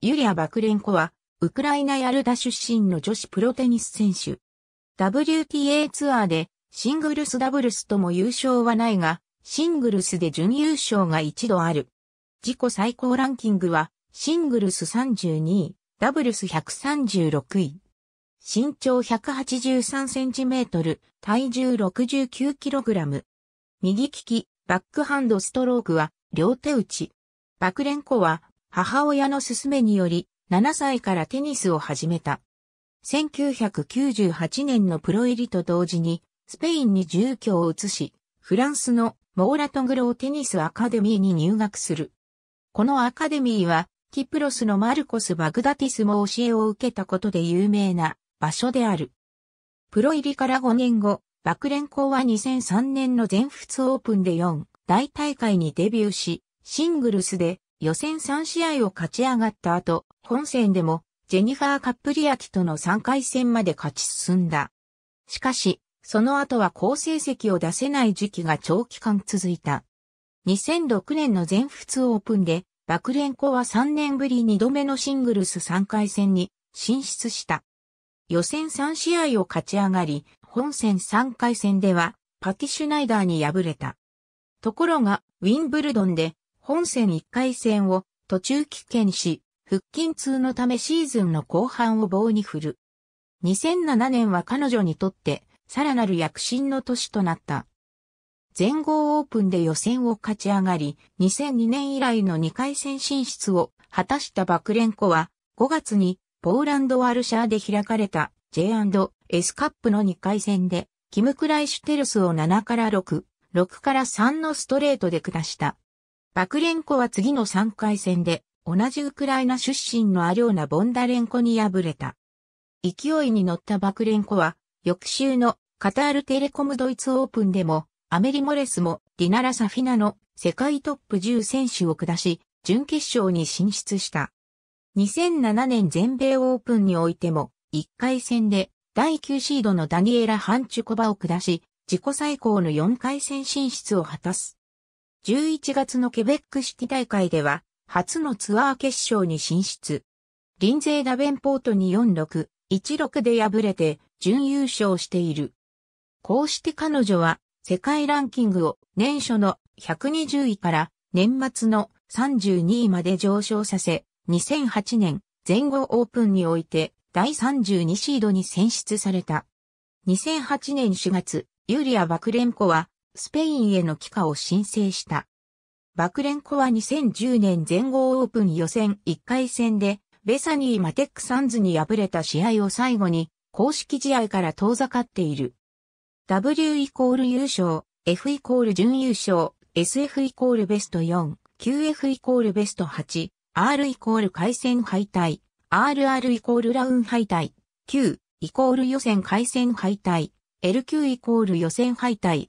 ユリア・バクレンコは、ウクライナヤルダ出身の女子プロテニス選手。WTA ツアーで、シングルスダブルスとも優勝はないが、シングルスで準優勝が一度ある。自己最高ランキングは、シングルス32位、ダブルス136位。身長183センチメートル、体重69キログラム。右利き、バックハンドストロークは、両手打ち。バクレンコは、母親の勧めにより、7歳からテニスを始めた。1998年のプロ入りと同時に、スペインに住居を移し、フランスのモーラトグローテニスアカデミーに入学する。このアカデミーは、キプロスのマルコス・バグダティスも教えを受けたことで有名な場所である。プロ入りから5年後、バクレン校は2003年の全仏オープンで4大大会にデビューし、シングルスで予選3試合を勝ち上がった後、本戦でもジェニファー・カップリアキとの3回戦まで勝ち進んだ。しかし、その後は好成績を出せない時期が長期間続いた。2006年の全仏オープンで、バクレンコは3年ぶり2度目のシングルス3回戦に進出した。予選3試合を勝ち上がり、本戦3回戦ではパティ・シュナイダーに敗れた。ところが、ウィンブルドンで本戦1回戦を途中棄権し、腹筋痛のためシーズンの後半を棒に振る。2007年は彼女にとってさらなる躍進の年となった。全豪オープンで予選を勝ち上がり、2002年以来の2回戦進出を果たしたバクレンコは、5月にポーランドワルシャーで開かれた J&S カップの2回戦で、キム・クライシュテルスを7から6、6から3のストレートで下した。バクレンコは次の3回戦で、同じウクライナ出身のアリョーナ・ボンダレンコに敗れた。勢いに乗ったバクレンコは、翌週のカタールテレコムドイツオープンでも、アメリ・モレスもディナラ・サフィナの世界トップ10選手を下し、準決勝に進出した。2007年全米オープンにおいても、1回戦で第9シードのダニエラ・ハンチュコバを下し、自己最高の4回戦進出を果たす。11月のケベックシティ大会では、初のツアー決勝に進出。リンゼー・ダベンポートに4-6、1-6で敗れて、準優勝している。こうして彼女は、世界ランキングを年初の120位から年末の32位まで上昇させ、2008年全豪オープンにおいて第32シードに選出された。2008年4月、ユリア・バクレンコはスペインへの帰化を申請した。バクレンコは2010年全豪オープン予選1回戦で、ベサニー・マテック・サンズに敗れた試合を最後に、公式試合から遠ざかっている。W イコール優勝、F イコール準優勝、SF イコールベスト4、QF イコールベスト8、R イコール回戦敗退、RR イコールラウン敗退、Q イコール予選回戦敗退、LQ イコール予選敗退、